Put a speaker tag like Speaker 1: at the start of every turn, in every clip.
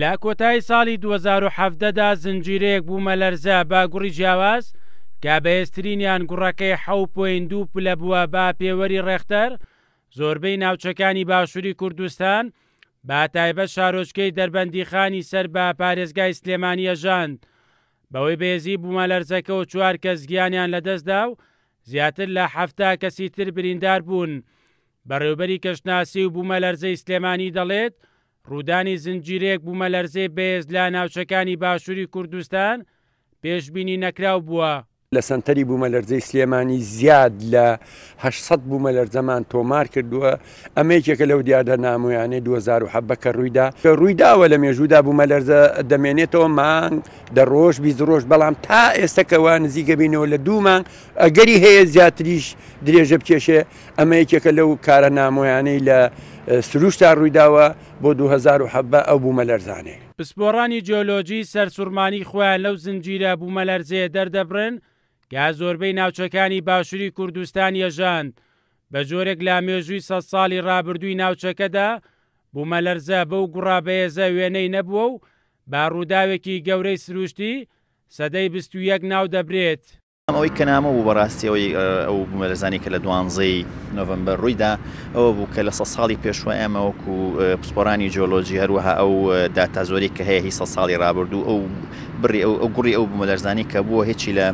Speaker 1: لا کۆتایی ساڵی 2017دا زنجیرەیەک بوو مەلەرزە باگوڕی جیاواز کا بەێستترینیان گوڕەکەی حوپۆین2 پلە بووە با پێوەری ڕێختەر زۆربەی ناوچەکانی باشووری کوردستان با تایبەت شارۆچکەی دەربەندی خانی سەر بە پارێزگای سلێمانیە ژاند بەوەی بێزی بوومە لەرزەکە و چوار کەس گیانیان لەدەستدا و زیاتر لە هەفتا کەسی تر بریندار بوون بەڕێوبەری کەشناسی و بوومە لەرزەی سلێمانی دەڵێت، ڕوودانی زنجیرێک بوومە لەرزەی بێز لە ناوچەکانی باشووری کوردستان پێشببینی نەکراو بووە
Speaker 2: لە سنتەری بوومە لەرزەی سلێمانی زیاد لەه بوومە لەرزەمان تۆمار کردووە ئەمەیکێکە لەو دیاردە نامویانێ 2010 کە ڕوویدا کە ڕوویداوە لە مێژوودا بوومە لەرزە دەمێنێتەوە مانگ دەڕۆژ بیز ڕۆژ بەڵام تا ئێستەکەەوە نزیگەبینەوە لە دوومان ئەگەری هەیە زیاتریش درێژە بکێشێ ئەمە یەکێکە لەو کارە نامۆیانەی لە سروشتا ڕوویداوە بۆ 2010 ئەو بوومە لەرزانێ.
Speaker 1: پسپۆڕانی جۆلۆجی سەرسوورمانی خۆیان لەو زنجیرە بوومە لەرزەیە دەردەبرن یا زۆربەی ناوچەکانی باشووری کوردستان یەژاند بە جۆرێک لا مێژووی سە ساڵی ڕابردووی ناوچەکەدا بوومە لەرزە بەو گوڕابەیەزە وێنەی نەبووە و باڕووداوێکی گەورەی سروشتی سەدەی 21 ناو
Speaker 3: دەبرێت. ئەوەی کەنامە و بەڕاستیەوەی ئەو بوومەلەزانی کە لە دوانزەی نۆڤمبەر ڕوویدا ئەوە بوو کە لە سە ساڵی پێشوە ئەمەوەکو پسپۆرانی جۆلۆجی هەروەها ئەو داتا زۆری کە هەیە هی سە ساڵی رابرردوو ئەو بڕی ئەو ئەو گوڕی ئەو بوومەلەرزانی کە بووە هیچی لە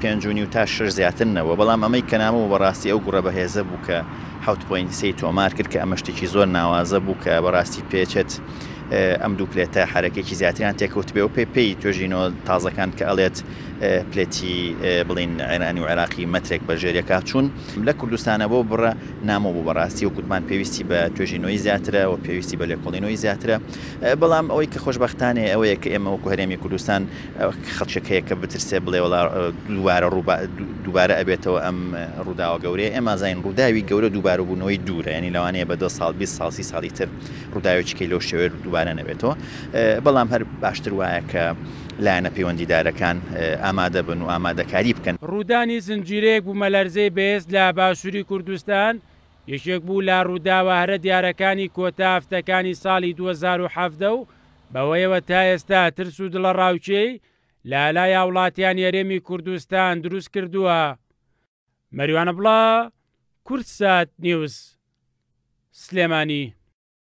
Speaker 3: پێنجونی و تا شر زیاترنەوە بەڵام ئەمەی کەنامە و بەڕاستی ئەو گوڕە بەهێزە بوو کە 6.3 تۆمار کرد کە ئەمەشتێکی زۆر ناوازە بوو کە بەڕاستی پێچێت. ئەم دوو پلێتە حرەکێکی زیاتریان تێکوت بێ و پێ پێی توێژینەوە تازەکان کە ئەڵێت پلێتی بڵین عێرانی و عێراقی مەترێک بە ژێریەکە چوون لە کوردستانەوە بڕە نامۆ بۆ بەڕاستی و گوتمان پێویستی بە توێژینەوەی زیاترە و پێویستی بە لێکۆڵینەوەی زیاترە بەڵام ئەوەی کە خۆشببختانێ ئەوەیە کە ئێمە وەکو هەرێمی کوردستان خەڵچەکەیە کە بترسێ بڵێ دووارە دووبارە ئەبێتەوە ئەم ڕووداوە گەورەیە ئێمە زین ڕووداوی گەورە دووبارە بوونەوەی دوورە ینی لەوانەیە بە دە ساڵ 20 ساڵسی ساڵی تر ڕووداوی چکەی لەو شێوێ دووار ئەوانە نەبێتەوە بەڵام هەر باشتر وایە کە لایەنە پەیوەندیدارەکان ئامادە بن و ئامادەکاری بکەن
Speaker 1: ڕوودانی زنجیرەیەک بوو مەلەرزەی بێست لە باشووری کوردستان یەکێک بوو لا ڕووداوەهرە دیارەکانی کۆتا هەفتەکانی ساڵی 2017 و بەوەیەوە تا ئێستا ترس و دڵە ڕاوچەی لالای وڵاتیان یاێمی کوردستان دروست کردووە مەریوانە بڵا کورسات نیوز سلێمانی